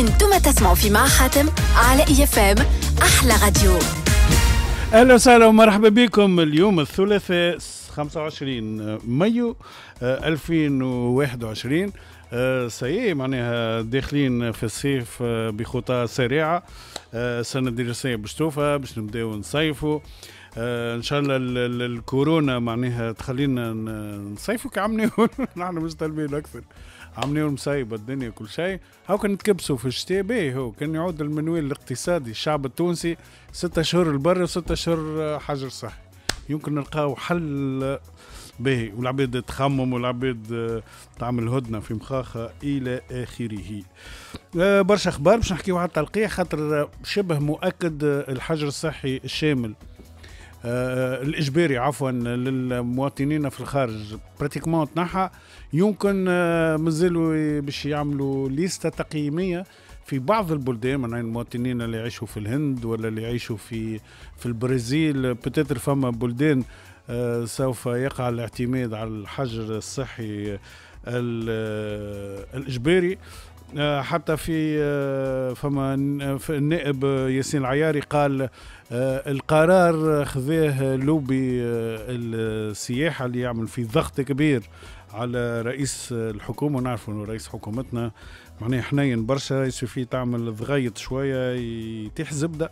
انتم تسمعوا في مع حاتم على اي اف ام احلى راديو اهلا وسهلا ومرحبا بكم اليوم الثلاثاء 25 مايو 2021 آه، آه، سي معناها داخلين في الصيف آه، بخطى سريعه السنه الدراسيه باش توفى باش نبداو نصيفوا ان شاء الله الكورونا معناها تخلينا نصيفوا كعمني نحن مش طالبين اكثر عاملين مصيبه الدنيا كل شيء هاو كان تكبسوا في الشتاء باهي هو كان يعود المنويل الاقتصادي الشعب التونسي ستة شهور البر وستة شهور حجر صحي يمكن نلقاو حل باهي والعباد تخمم والعباد تعمل هدنة في مخاخة إلى آخره آه، برشا أخبار باش نحكيو على التلقيح خاطر شبه مؤكد الحجر الصحي الشامل آه، آه، الاجباري عفوا للمواطنين في الخارج براتيكمون تنحى يمكن آه، مازالوا باش يعملوا ليسته تقييميه في بعض البلدان من المواطنين اللي يعيشوا في الهند ولا اللي يعيشوا في في البرازيل بتتر فما بلدان سوف يقع الاعتماد على الحجر الصحي الاجباري آه، حتى في آه، فما آه، النائب ياسين العياري قال القرار خذاه لوبي السياحه اللي يعمل فيه ضغط كبير على رئيس الحكومه نعرف انه رئيس حكومتنا معناه حنين برشا يسوفي تعمل ضغيط شويه يتيح زبده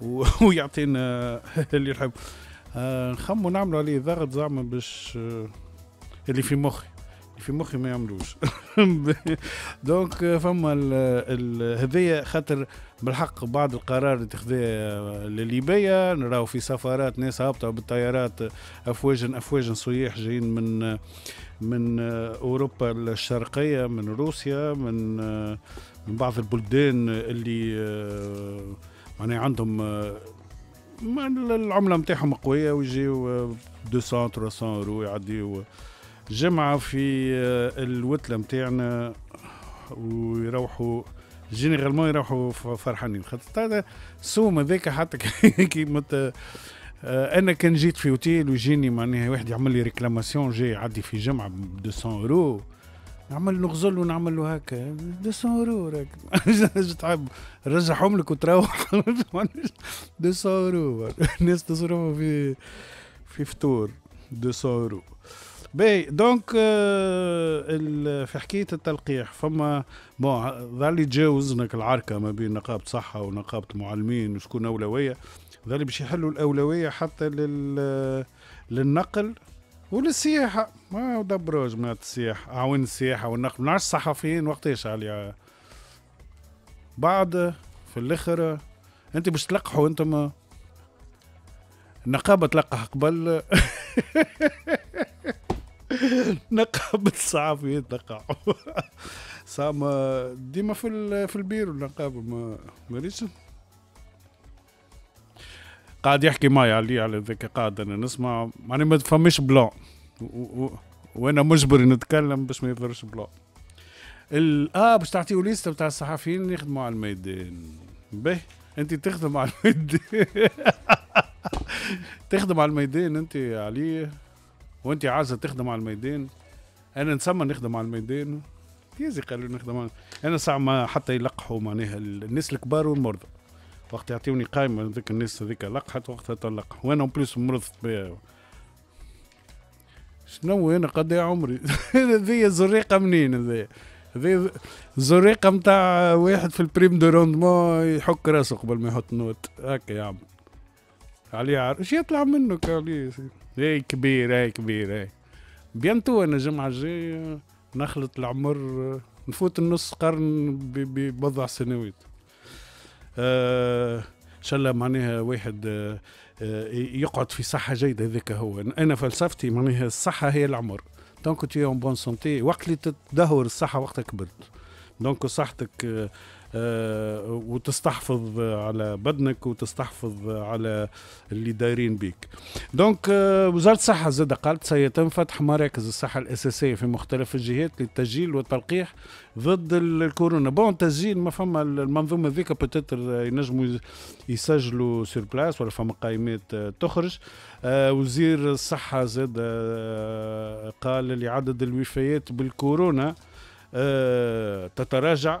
ويعطينا اللي يحب نخمو نعملوا عليه ضغط زعما باش اللي في مخي في مخي ما يعملوش دونك آه، فما آه، هذايا خاطر بالحق بعض القرار اللي تخذيه آه، لليبيا نراو في سفارات ناس هابطه بالطيارات افواجا افواجا صياح جايين من من اوروبا الشرقيه من روسيا من من بعض البلدان اللي معناها عندهم العمله نتاعهم قويه ويجيو 200 300 يورو يعديو جمعة في آه، الوتلة متاعنا ويروحوا جينيرالمون يروحوا فرحانين خاطر السوم هذاك حتى كيما آه، انا كان جيت في اوتيل وجيني معناها واحد يعمل لي ريكلاماسيون جاي يعدي في جمعه ب 200 اورو نعمل نغزل ونعمل له هكا 200 اورو راك تعب نرجعهم لك وتروح 200 اورو الناس تصرفوا في في فطور 200 اورو باهي دونك آه، في حكايه التلقيح فما بون ظل يتجاوزنا العركه ما بين نقابه صحه ونقابه معلمين وشكون اولويه ظل باش يحلوا الاولويه حتى لل للنقل وللسياحه ما دبروش جماعه السياحه اعوان آه، السياحه والنقل ما نعرفش الصحفيين وقتاش عليها بعد في الاخر انت باش تلقحوا انتم النقابه تلقح قبل نقابة الصحفيين تقعوا سام ديما في في البيرو النقابة ما ماليش قاعد يحكي معي علي على ذاك قاعد انا نسمع يعني ما فماش بلون وانا مجبر نتكلم باش ما يظهرش بلان اه باش تعطيو ليست بتاع الصحفيين يخدموا على الميدان به انت تخدم على الميدان تخدم على الميدان انت عليه وانت عايزه تخدم على الميدان انا نسمى نخدم على الميدان تيزي قالوا نخدم على انا ساعه ما حتى يلقحوا معناها الناس الكبار والمرضى وقت يعطيوني قائمه ذيك الناس هذيك لقحت وقتها تلقح وانا بليس مرضت بها شنو انا قد إيه عمري هذيا زريقه منين هذيا هذيا زريقه نتاع واحد في البريم دو روندمون يحك راسه قبل ما يحط نوت هكا يا علي عار ايش يطلع منه كالي هي إيه، كبير هي إيه، كبير هي إيه. بيانتو انا الجمعه الجايه نخلط العمر نفوت النص قرن ببضع سنوات آه، ان شاء الله معناها واحد آه، آه، يقعد في صحه جيده هذاك هو انا فلسفتي معناها الصحه هي العمر دونك تي اون بون سونتي وقت اللي تدهور الصحه وقتها كبرت دونك صحتك آه، وتستحفظ على بدنك وتستحفظ على اللي دايرين بيك دونك آه، وزارة الصحة زاد قالت سيتم فتح مراكز الصحة الأساسية في مختلف الجهات للتسجيل والتلقيح ضد الكورونا بون تسجيل ما فما المنظومة ذيك بتتر ينجموا يسجلوا سير بلاس ولا فما قائمات آه، تخرج وزير الصحة زاد قال لعدد الوفيات بالكورونا تتراجع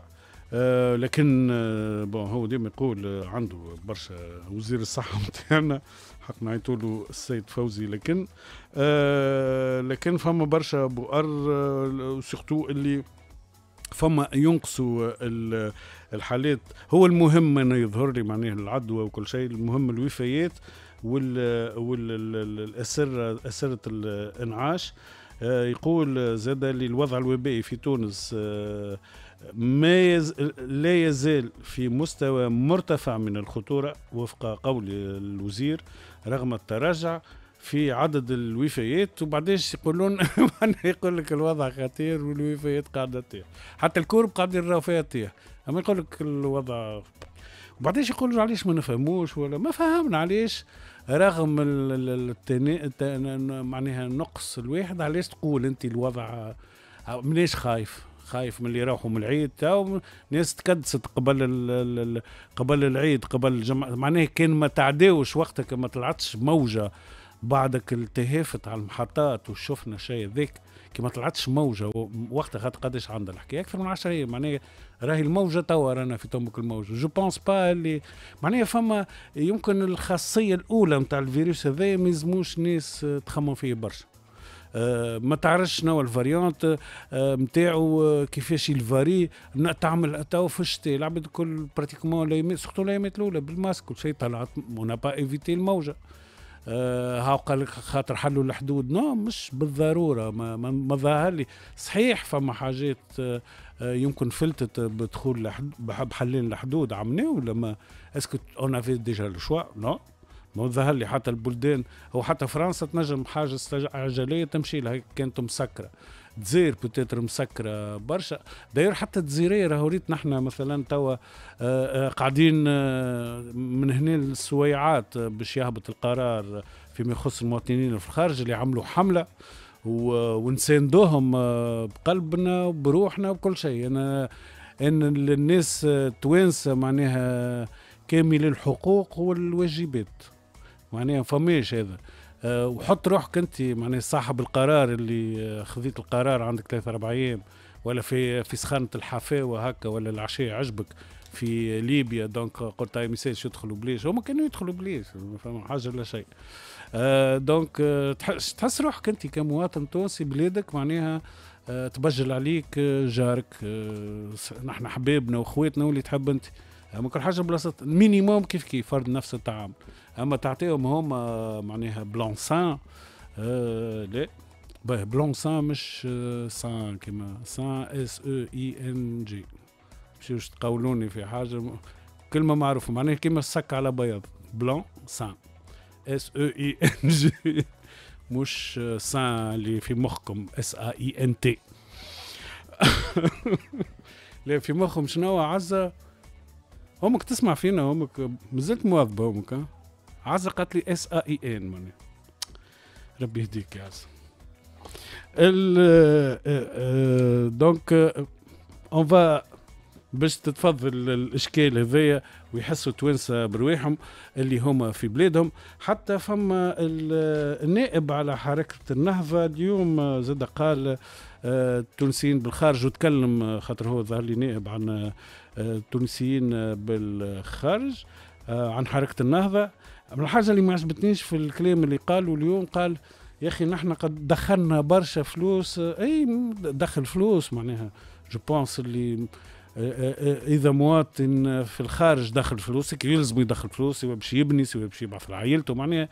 آه، لكن آه، بون هو ديما يقول آه، عنده برشا وزير الصحه نتاعنا حق نعيطوا له السيد فوزي لكن لكن فما برشا بؤر سيغتو اللي فما ينقصوا الحالات هو المهم انه يظهر لي معناه العدوى وكل شيء المهم الوفيات وال والاسره اسره الانعاش يقول زاد الوضع الوبائي في تونس ما يز... لا يزال في مستوى مرتفع من الخطورة وفق قول الوزير رغم التراجع في عدد الوفيات وبعدين يقولون يقول لك الوضع خطير والوفيات قاعده تطيح حتى الكورب قاعد يراو فيها تطيح اما يقول لك الوضع وبعدين يقولوا علاش ما نفهموش ولا ما فهمنا علاش رغم التاني... التاني... معناها نقص الواحد علاش تقول انت الوضع مناش خايف خايف من اللي يروحوا من العيد تاو ناس تكدست قبل قبل العيد قبل الجمعة معناه كان ما تعداوش وقتك ما طلعتش موجة بعدك التهافت على المحطات وشفنا شيء ذيك كي ما طلعتش موجة وقتها خاطر قداش عندها الحكاية أكثر من عشرة أيام معناها راهي الموجة توا رانا في تمك الموجة جو بونس با اللي معناها فما يمكن الخاصية الأولى نتاع الفيروس هذايا ما يلزموش ناس تخمم فيه برشا آه، ما تعرفش شنو الفاريونت نتاعو آه، آه، كيفاش الفاري تعمل تو في الشتاء العباد الكل براتيكمون سورتو الايامات الاولى بالماسك كل شيء طلعت ونا با ايفيتي الموجه ها هاو قال لك خاطر حلوا الحدود نو مش بالضروره ما, ما, ظاهر لي صحيح فما حاجات يمكن فلتت بدخول بحلين الحدود عملناه ولا ما اسكو اون افي ديجا لو شوا نو ما ظهر لي حتى البلدان او حتى فرنسا تنجم حاجه عجليه تمشي لها كانت مسكره تزير بوتيتر مسكره برشا داير حتى تزيريه راهو ريت نحن مثلا توا آه، آه، قاعدين آه، من هنا للسويعات باش يهبط القرار فيما يخص المواطنين في الخارج اللي عملوا حمله ونساندوهم بقلبنا وبروحنا وكل شيء انا ان الناس التوانسه معناها كامل الحقوق والواجبات معناها فماش هذا آه، وحط روحك انت معناها صاحب القرار اللي آه، خذيت القرار عندك ثلاثة أربع أيام ولا في في سخانة الحفاوة هكا ولا العشاء عجبك في ليبيا دونك قلت هاي ميساج يدخلوا بليش هما كانوا يدخلوا بليش فما حاجة لا شيء آه، دونك تحس روحك انت كمواطن تونسي بلادك معناها تبجل عليك جارك نحن حبابنا واخواتنا واللي تحب انت اما كل حاجه بلاصه مينيموم كيف كيف فرد نفس الطعام اما تعطيهم هما آه، معناها بلونسان آه لا باه بلونسان مش سان آه، كيما سان اس او اي ان جي مشيوش تقولوني في حاجه كلمه معروفه معناها كيما السك على بياض بلون سان اس او اي ان جي مش سان آه، اللي في مخكم اس ا اي ان تي لا في مخهم شنو عزه امك تسمع فينا امك مازلت مواظبه امك عزه قالت لي اس اي ان ماني ربي يهديك يا عزه آه، آه، دونك اون آه، فا باش تتفضل الاشكال هذايا ويحسوا التوانسه برواحهم اللي هما في بلادهم حتى فما النائب على حركه النهضه اليوم زاد قال التونسيين بالخارج وتكلم خاطر هو ظهر لي نائب عن التونسيين بالخارج آه، عن حركه النهضه من الحاجه اللي ما عجبتنيش في الكلام اللي قالوا اليوم قال يا اخي نحن قد دخلنا برشا فلوس آه، اي دخل فلوس معناها جو بونس اللي آه، اذا مواطن في الخارج دخل فلوس يلزم يدخل فلوس سواء باش يبني سواء باش يبعث لعائلته معناها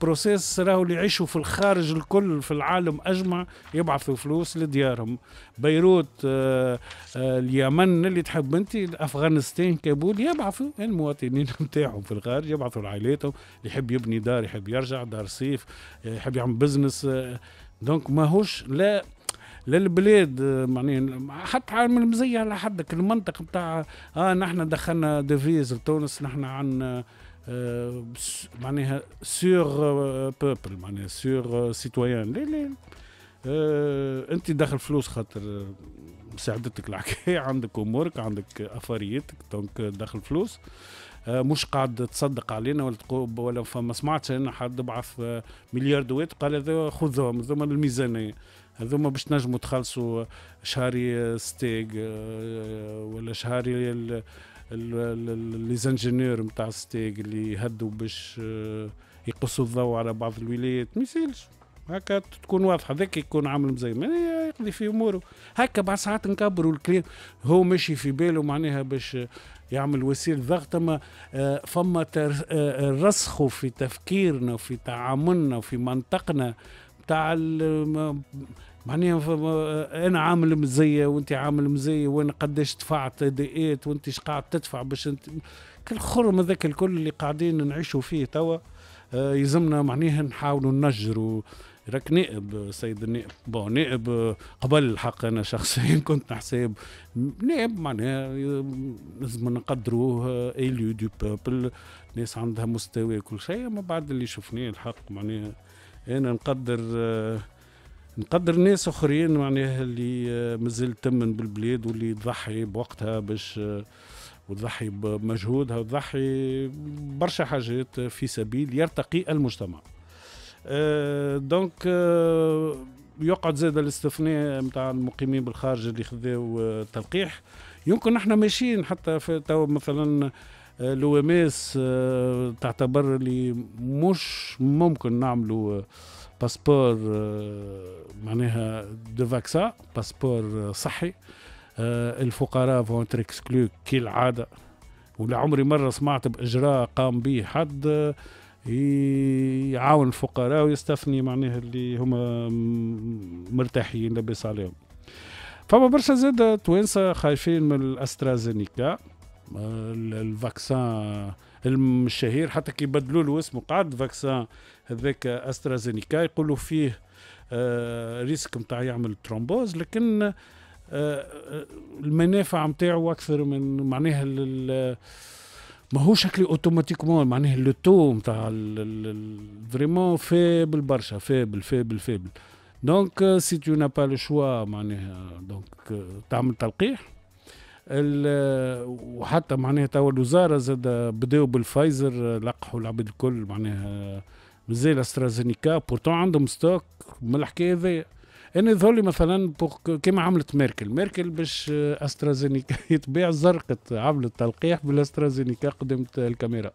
بروسيس راهو اللي يعيشوا في الخارج الكل في العالم اجمع يبعثوا فلوس لديارهم بيروت آه، آه، اليمن اللي تحب انت افغانستان كابول يبعثوا المواطنين نتاعهم في الخارج يبعثوا لعائلاتهم اللي يحب يبني دار يحب يرجع دار صيف آه، يحب يعمل بزنس دونك ماهوش لا للبلاد معناها حتى عالم المزيه على حدك المنطق نتاع اه نحن دخلنا ديفيز لتونس نحن عندنا معناها سور بيبل معناها سور سيتويان لا لا انت داخل فلوس خاطر مساعدتك الحكايه عندك امورك عندك افاريتك دونك داخل فلوس آه، مش قاعد تصدق علينا ولا تقول ولا فما سمعتش انا حد بعث آه، مليار دويت قال هذا خذهم هذوما الميزانيه هذوما باش تنجموا تخلصوا شهري آه، ستيج ولا شهري لي زانجينيور نتاع ستيك اللي يهدوا باش يقصوا الضوء على بعض الولايات ما يسالش هكا تكون واضحه ذاك يكون عامل مزيمن يقضي في اموره هكا بعد ساعات نكبروا الكلام هو ماشي في باله معناها باش يعمل وسيله ضغط اما فما رسخ في تفكيرنا وفي تعاملنا وفي منطقنا تاع معناها انا عامل مزيه وانت عامل مزيه وانا قداش دفعت دقيت وانت ايش قاعد تدفع باش انت كل خرم هذاك الكل اللي قاعدين نعيشوا فيه توا آه، يلزمنا معناها نحاولوا ننجروا راك نائب سيد النائب بون نائب آه، قبل الحق انا شخصيا كنت نحسب نائب معناها لازم نقدروه ايليو دو بوبل ناس عندها مستوى كل شيء اما بعد اللي شفناه الحق معناها انا نقدر آه، نقدر ناس اخرين معناها اللي آه، مازال تمن بالبلاد واللي تضحي بوقتها باش آه، وتضحي بمجهودها وتضحي برشا حاجات في سبيل يرتقي المجتمع آه، دونك يقعد زاد الاستثناء نتاع المقيمين بالخارج اللي خذاو تلقيح يمكن نحن ماشيين حتى في تو مثلا لو ام اس تعتبر اللي مش ممكن نعملوا باسبور آه، معناها دو فاكسا باسبور آه، صحي آه، الفقراء فون اكسكلو كالعاده ولا عمري مره سمعت باجراء قام به حد يعاون الفقراء ويستثني معناها اللي هما مرتاحين لاباس عليهم فما برشا زاد توانسه خايفين من الاسترازينيكا الفاكسان الشهير حتى كيبدلوا له اسمه قعد فاكسان هذاك استرازينيكا يقولوا فيه آه ريسك نتاع يعمل ترومبوز لكن آه, آه، المنافع نتاعو اكثر من معناها ماهوش شكلي اوتوماتيكمون معناها لو تو نتاع فريمون فابل برشا فابل فابل فابل دونك سي تو با لو شوا معناها دونك آه، تعمل تلقيح وحتى معناها توا الوزاره زاد بداوا بالفايزر لقحوا العباد الكل معناها مازال استرازينيكا بورتون عندهم ستوك من الحكايه هذيا انا ذولي مثلا كما عملت ميركل ميركل باش استرازينيكا يتباع زرقت عملت تلقيح بالاسترازينيكا قدام الكاميرا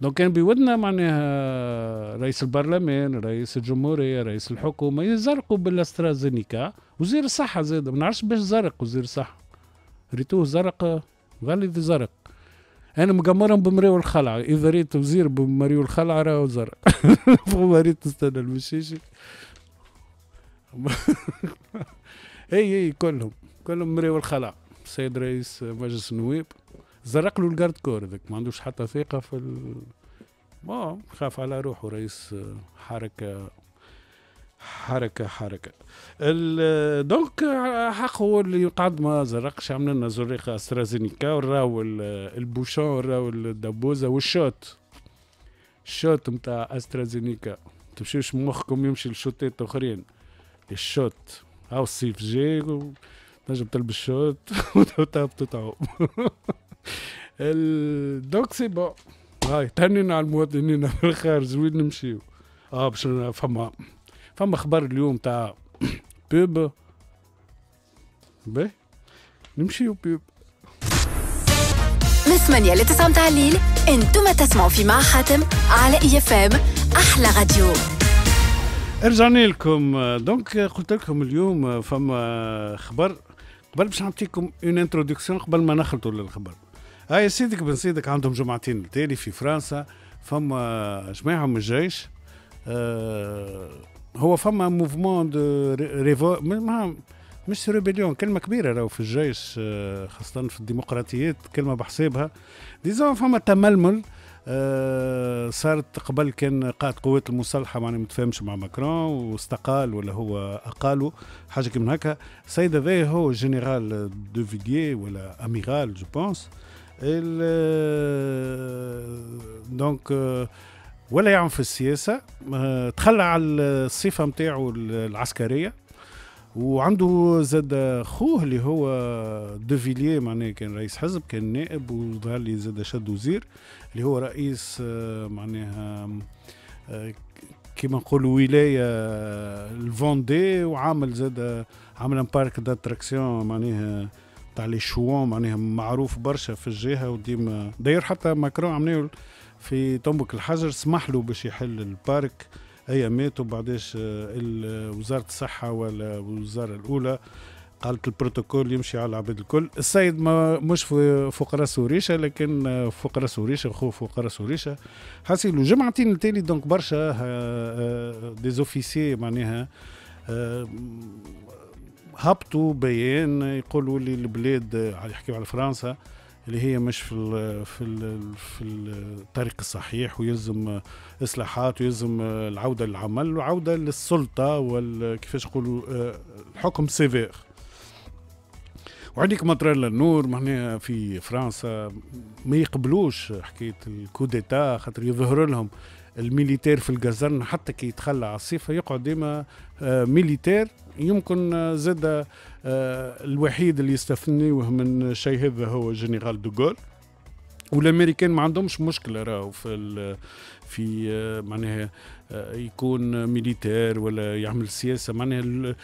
دونك كان بودنا معناها رئيس البرلمان رئيس الجمهوريه رئيس الحكومه يزرقوا بالاسترازينيكا وزير الصحه زاد ما نعرفش باش زرق وزير الصحه ريتوه زرق غلط زرق انا مقمرهم بمريو الخلعة اذا ريت وزير بمريو الخلعة راهو زرق فما ريت تستنى المشيشي اي اي كلهم كلهم مريو الخلعة السيد رئيس مجلس النواب زرق له الجارد كور ذاك ما عندوش حتى ثقة في ال... خاف على روحه رئيس حركة حركة حركة دونك حق هو اللي قعد ما زرقش عمل لنا زريقة استرازينيكا وراو البوشون وراو الدبوزة والشوت الشوت متاع استرازينيكا تمشيوش مخكم يمشي لشوتات اخرين الشوت هاو السيف جاي تنجم تلبس الشوت وتعب تتعب دونك سي بون هاي تهنينا على المواطنين في الخارج وين نمشيو اه باش فما فما خبر اليوم تاع بوب باهي نمشيو بوب من 8 ل 9 متاع الليل انتم تسمعوا في مع حاتم على اي اف ام احلى راديو رجعنا لكم دونك قلت لكم اليوم فما خبر قبل باش نعطيكم اون انتروداكسيون قبل ما نخلطوا للخبر هاي سيدك بن سيدك عندهم جمعتين التالي في فرنسا فما جماعه من الجيش آه هو فما موفمون دو ريفو مش ريبيليون كلمة كبيرة راهو في الجيش آه، خاصة في الديمقراطيات كلمة بحسابها ديزون فما تململ آه، صارت قبل كان قائد قوات المسلحه معناها متفاهمش مع ماكرون واستقال ولا هو اقاله حاجه كيما هكا السيد هذا هو جنرال فيديي ولا اميرال جو بونس دونك آه ولا يعمل في السياسة آه، تخلى على الصفة متاعه العسكرية وعنده زاد خوه اللي هو دوفيلي معناه كان رئيس حزب كان نائب وظهر لي زاد شد وزير اللي هو رئيس آه، معناها آه، كما نقول ولايه الفوندي وعامل زاد عامل بارك داتراكسيون معناها تاع لي شوان معناها معروف برشا في الجهه وديما داير حتى ماكرون عملوا في تنبك الحجر سمح له باش يحل البارك ايامات وبعداش آه، آه، وزاره الصحه ولا الوزاره الاولى قالت البروتوكول يمشي على العباد الكل السيد ما مش في فقراء سوريشة لكن آه، فقراء سوريشة خو فقراء سوريشة حاسيلو جمعتين التالي دونك برشا دي زوفيسي معناها هبطوا بيان يقولوا لي البلاد يحكيوا على فرنسا اللي هي مش في الـ في الـ في الطريق الصحيح ويلزم اصلاحات ويلزم العوده للعمل وعوده للسلطه وكيفاش نقولوا الحكم سيفير وعندك مطر النور معناها في فرنسا ما يقبلوش حكايه الكوديتا خاطر يظهر لهم الميليتير في الجزر حتى كي يتخلى على الصفه يقعد ديما آه، ميليتير يمكن آه، زاد آه، الوحيد اللي يستثنيوه من شيء هذا هو جنرال دوغول والامريكان ما عندهمش مشكله راهو في في آه، معناها آه، يكون ميليتير ولا يعمل سياسه معناها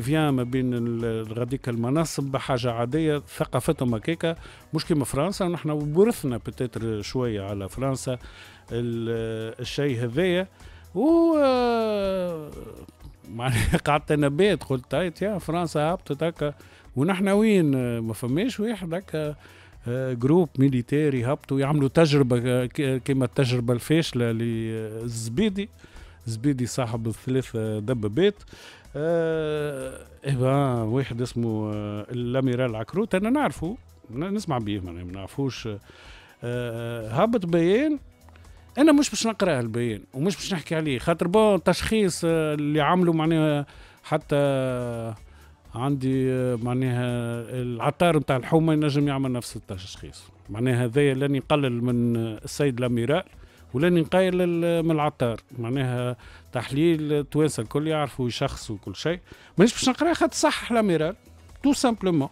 فيان ما بين غاديك المناصب بحاجه عاديه ثقافتهم هكاك مش كيما فرنسا نحن ورثنا بتاتر شويه على فرنسا الشيء هذايا و معناها قعدت انا بيت قلت طيب يا فرنسا هبطت هكا ونحن وين ما فماش واحد هكا جروب ميليتيري هبطوا يعملوا تجربة آه، كما التجربة الفاشلة للزبيدي زبيدي صاحب الثلاث آه، دبابات آه، ايه واحد اسمه الاميرال عكروت انا نعرفه نسمع بيه ما نعرفوش هبط بيان انا مش باش نقرا البيان ومش باش نحكي عليه خاطر بون تشخيص آه، اللي عملوا معناها حتى عندي آه، معناها العطار نتاع الحومه ينجم يعمل نفس التشخيص معناها هذايا لن يقلل من السيد الاميرال ولن يقلل من العطار معناها تحليل توانسه الكل يعرفوا يشخصوا كل شيء مانيش باش نقراه خاطر صح الاميرال تو سامبلومون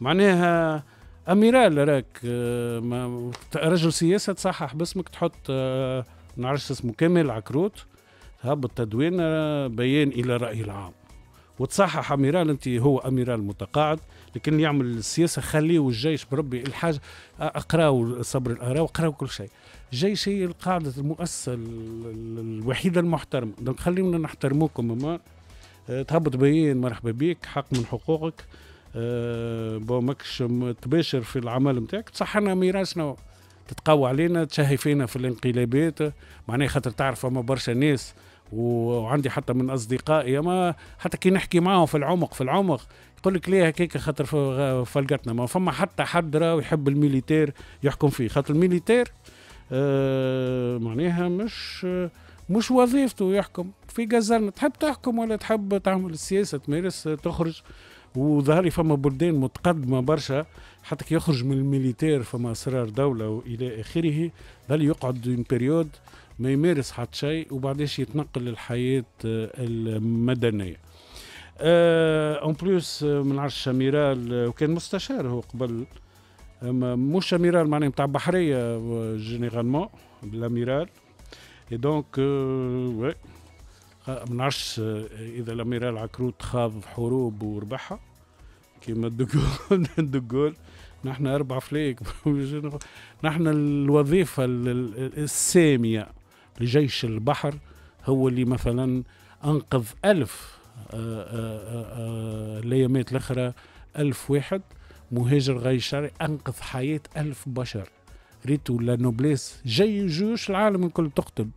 معناها اميرال راك آه، رجل سياسه تصحح باسمك تحط آه، نعرفش اسمه كامل عكروت هبط تدوين آه، بيان الى الراي العام وتصحح اميرال انت هو اميرال متقاعد لكن يعمل السياسه خليه والجيش بربي الحاجه اقراوا صبر الاراء واقراوا كل شيء الجيش هي القاعده المؤسسه الوحيده المحترمه دونك خليونا نحترموكم تهبط بيان مرحبا بك حق من حقوقك أه، بون ماكش تباشر في العمل نتاعك تصحنا ميراثنا تتقوى علينا تشهي فينا في الانقلابات معناها خاطر تعرف فما برشا ناس وعندي حتى من اصدقائي اما حتى كي نحكي معاهم في العمق في العمق يقول لك ليه هكاك خاطر فلقتنا ما فما حتى حد راهو يحب الميليتير يحكم فيه خاطر الميليتير آه معناها مش مش وظيفته يحكم في جزرنا تحب تحكم ولا تحب تعمل السياسه تمارس تخرج لي فما بلدان متقدمه برشا حتى كي يخرج من الميليتير فما اسرار دوله والى اخره ظل يقعد اون بيريود ما يمارس حتى شيء وبعداش يتنقل للحياه آه، المدنيه اون آه، بلوس آه، من عرش شاميرال وكان مستشار هو قبل مش اميرال معناه نتاع بحريه جينيرالمون لاميرال اي دونك وي ما نعرفش آه، اذا الاميرال عكروت خاض حروب وربحها كيما الدقول الدقول نحن اربع فليك نحن الوظيفه الساميه لجيش البحر هو اللي مثلا انقذ ألف آه، آه، الايامات الاخرى ألف واحد مهاجر غير شرعي انقذ حياه ألف بشر ريتو لا نوبليس جي جيوش العالم الكل تقتل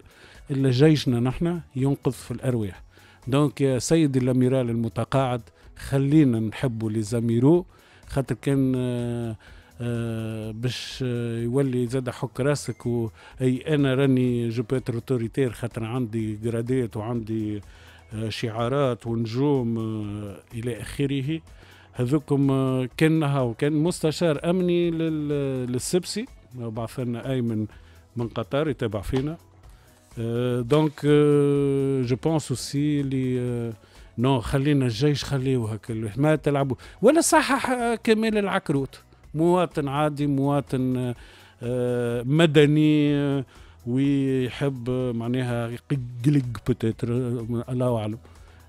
إلا جيشنا نحن ينقذ في الأرواح دونك يا سيدي الأميرال المتقاعد خلينا نحبوا لي خاطر كان آه، آه، باش آه، يولي زاد حك راسك و اي انا راني جو بيتر اوتوريتير خاطر عندي جرادات وعندي شعارات ونجوم الى اخره هذوكم كان هاو كان مستشار امني للسبسي بعث لنا ايمن من قطر يتابع فينا دونك جو بونس اوسي اللي نو خلينا الجيش خليه هكا ما تلعبوا ولا صحح آه، كمال العكروت مواطن عادي مواطن آه، آه، مدني ويحب معناها يقلق بوتيتر الله اعلم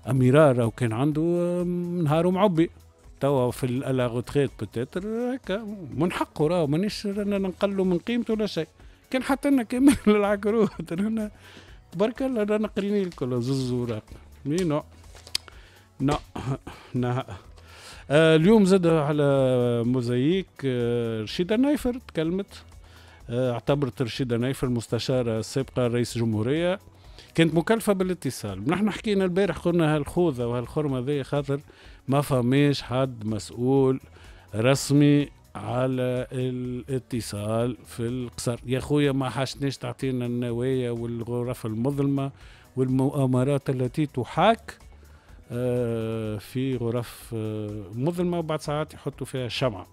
اميرار او كان عنده نهاره معبي توا في الا روتريت بوتيتر هكا من حقه راه مانيش رانا نقلوا من قيمته ولا شيء كان حتى لنا كامل للعكروت هنا برك الله رانا قريني الكل زوز اوراق مي نو نو نا آه، اليوم زاد على موزاييك آه، رشيدة نايفر تكلمت آه، اعتبرت رشيدة نايفر مستشارة سابقة رئيس جمهورية كانت مكلفة بالاتصال نحن حكينا البارح قلنا هالخوذة وهالخرمة ذي خاطر ما فماش حد مسؤول رسمي على الاتصال في القصر يا خويا ما حاشناش تعطينا النوايا والغرف المظلمة والمؤامرات التي تحاك آه، في غرف آه، مظلمة وبعد ساعات يحطوا فيها شمعة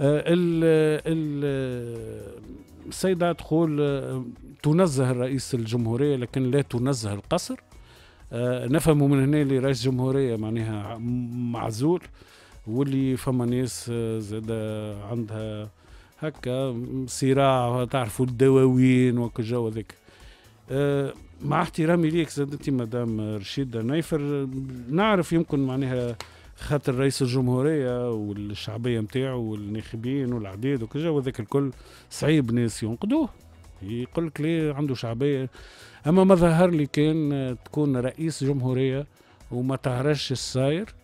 آه، السيدة تقول تنزه الرئيس الجمهورية لكن لا تنزه القصر نفهم من هنا اللي رئيس الجمهورية معناها معزول واللي فما ناس آه، زاد عندها هكا صراع تعرفوا الدواوين وكالجو هذاك آه، مع احترامي ليك زاد انت مدام رشيده نايفر نعرف يمكن معناها خاطر رئيس الجمهوريه والشعبيه نتاعو والناخبين والعديد وكذا وذاك الكل صعيب ناس ينقدوه يقول لك ليه عنده شعبيه اما ما ظهر لي كان تكون رئيس جمهوريه وما تعرفش الساير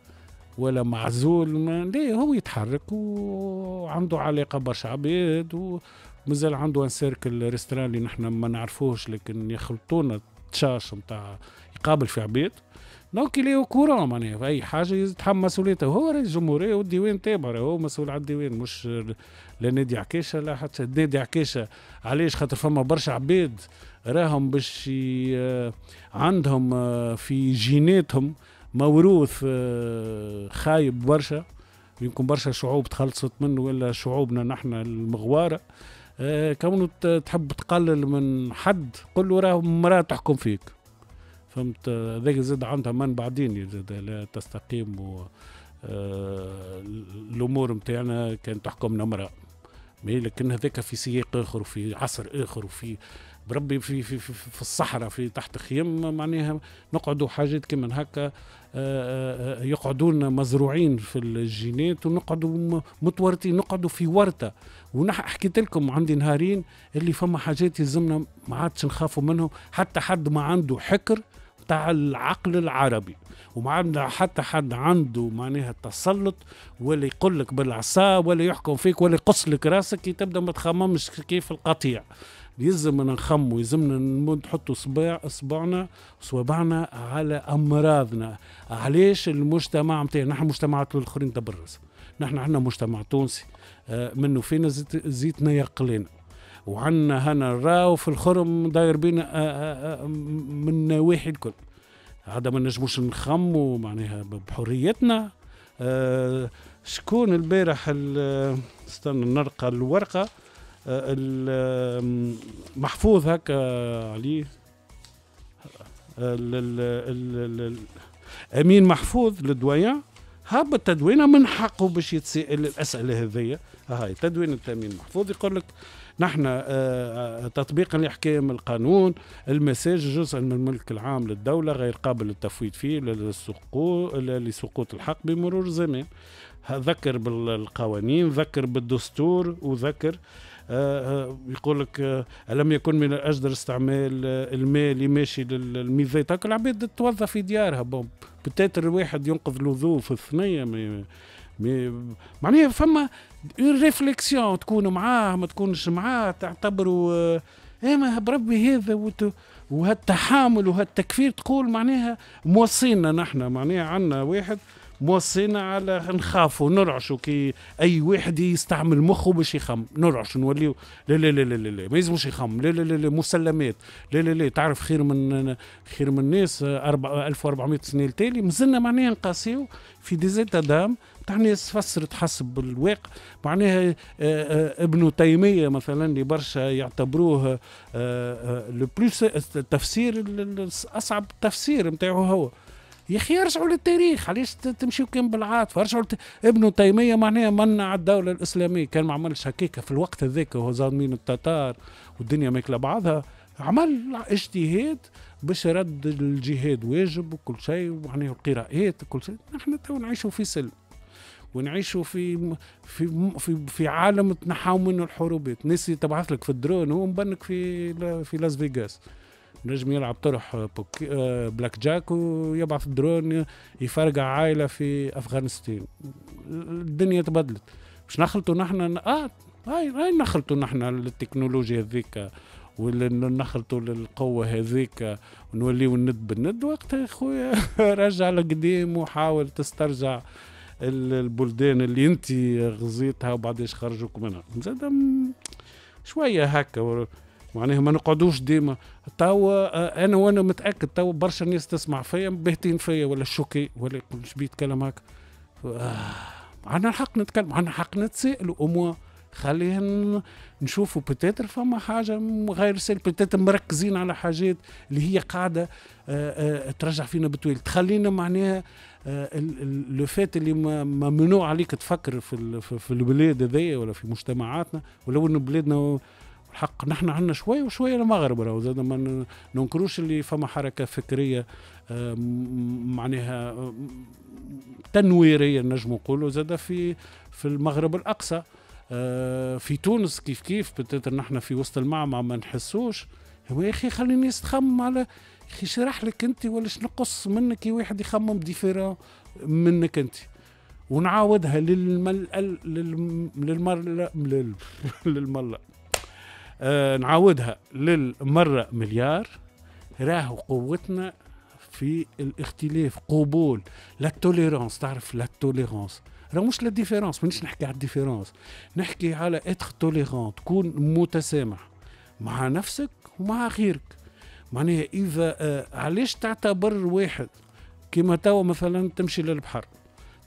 ولا معزول ليه هو يتحرك وعنده علاقة برشا عباد ومازال عنده ان سيركل ريستران اللي نحن ما نعرفوش لكن يخلطونا تشاش نتاع يقابل في عباد دونك اللي هو كورون معناها في اي حاجه يتحمل مسؤوليته هو رئيس الجمهوريه والديوان تابع هو مسؤول على الديوان مش لا نادي عكاشه لا حتى نادي عكاشه علاش خاطر فما برشا عباد راهم باش عندهم آه، في جيناتهم موروث آه، خايب برشا يمكن برشا شعوب تخلصت منه ولا شعوبنا نحن المغوارة آه، كونه تحب تقلل من حد قل له راه مرأة تحكم فيك فهمت ذاك زاد عندها من بعدين زاد لا تستقيم و آه، الامور نتاعنا كان تحكمنا امراه مي لكن هذاك في سياق اخر وفي عصر اخر وفي بربي في في في, في الصحراء في تحت خيم معناها نقعدوا حاجات كما هكا آه، آه، يقعدوا لنا مزروعين في الجينات ونقعدوا متورطين نقعدوا في ورطه ونح حكيت لكم عندي نهارين اللي فما حاجات يلزمنا ما عادش نخافوا منهم حتى حد ما عنده حكر تاع العقل العربي وما عندنا حتى حد عنده معناها التسلط ولا يقول لك بالعصا ولا يحكم فيك ولا يقص لك راسك تبدا ما تخممش كيف القطيع يلزمنا نخم يلزمنا نحطوا صباع اصبعنا صوابعنا على امراضنا علاش المجتمع نتاعنا نحن مجتمعات الاخرين دبر نحن عندنا مجتمع تونسي آه، منه فينا زيت زيتنا يقلنا وعندنا هنا الراو في الخرم داير بينا آه، آه، من النواحي الكل هذا ما نجموش نخمو معناها بحريتنا شكون البارح استنى نرقى الورقه محفوظ هكا عليه امين محفوظ للدويان هاب التدوينه من حقه باش يتسائل الاسئله هذيا هاي تدوين التامين محفوظ يقول لك نحن آه، آه، تطبيقا لاحكام القانون المساج جزء من الملك العام للدوله غير قابل للتفويض فيه لسقوط الحق بمرور الزمان ذكر بالقوانين ذكر بالدستور وذكر آه، آه، يقول لك آه، الم يكن من الاجدر استعمال المال ماشي للميزات هكا العباد توظف في ديارها بوم بتاتر الواحد ينقذ الوضوء في الثنيه مي معناها فما ريفليكسيون تكون معاه ما تكونش معاه تعتبروا ما بربي هذا وهالتحامل وهالتكفير تقول معناها موصينا نحن معناها عندنا واحد موصينا على نخافوا نرعشوا كي اي واحد يستعمل مخه باش يخم نرعش نوليو لا لا لا لا لا ما يلزموش يخم لا لا لا لا مسلمات لا لا لا تعرف خير من خير من الناس 1400 سنه التالي مازلنا معناها نقاسيو في ديزيتا دام تاع ناس فسرت حسب الواقع معناها آه، آه، ابن تيميه مثلا اللي برشا يعتبروه لو بلوس التفسير اصعب تفسير نتاعو هو يا اخي ارجعوا للتاريخ علاش تمشيو كان بالعاطفه ارجعوا لت... ابن تيميه معناها منع الدوله الاسلاميه كان ما عملش هكاك في الوقت هذاك وهو ظالمين التتار والدنيا ماكله بعضها عمل اجتهاد باش رد الجهاد واجب وكل شيء ومعناها القراءات وكل شيء نحن تو نعيشوا في سلم ونعيشوا في في في, في عالم تنحاو منه الحروبات ناس تبعث لك في الدرون هو مبنك في في لاس فيغاس نجم يلعب طرح بوك... آه، بلاك جاك ويبعث درون يفرقع عائلة في أفغانستان الدنيا تبدلت باش نخلطوا نحن اه هاي هاي نخلطوا نحن التكنولوجيا هذيك ولا نخلطوا للقوه هذيك ونوليو الند بالند وقتها خويا رجع لقديم وحاول تسترجع البلدان اللي انت غزيتها وبعدين خرجوك منها زاد شويه هكا معناها ما نقعدوش ديما توا آه، انا وانا متاكد توا برشا ناس تسمع فيا باهتين فيا ولا شوكي ولا كل شبيه يتكلم هكا آه، عندنا الحق نتكلم عندنا حق نتسائلوا اموا خلينا نشوفوا بتاتر فما حاجه غير سهل بتاتر مركزين على حاجات اللي هي قاعده آه، ترجع فينا بتويل تخلينا معناها لو فات اللي ممنوع عليك تفكر في في البلاد هذيا ولا في مجتمعاتنا ولو ان بلادنا الحق نحن عندنا شوي وشوي المغرب راهو زاد ما ننكروش اللي فما حركه فكريه آه، معناها آه، تنويريه نجم نقولوا زاد في في المغرب الاقصى آه، في تونس كيف كيف بتاتر نحن في وسط المعمع ما نحسوش هو يا اخي خليني استخمم على يا اخي شرح لك انت ولا نقص منك يا واحد يخمم ديفيرا منك انت ونعاودها للمل للمل للمل للمل آه، نعاودها للمرة مليار راهو قوتنا في الاختلاف قبول لا توليرونس تعرف لا توليرونس راه مش لا ديفيرونس مانيش نحكي على الديفيرونس نحكي على اتخ توليرون تكون متسامح مع نفسك ومع غيرك معناها اذا آه علاش تعتبر واحد كيما توا مثلا تمشي للبحر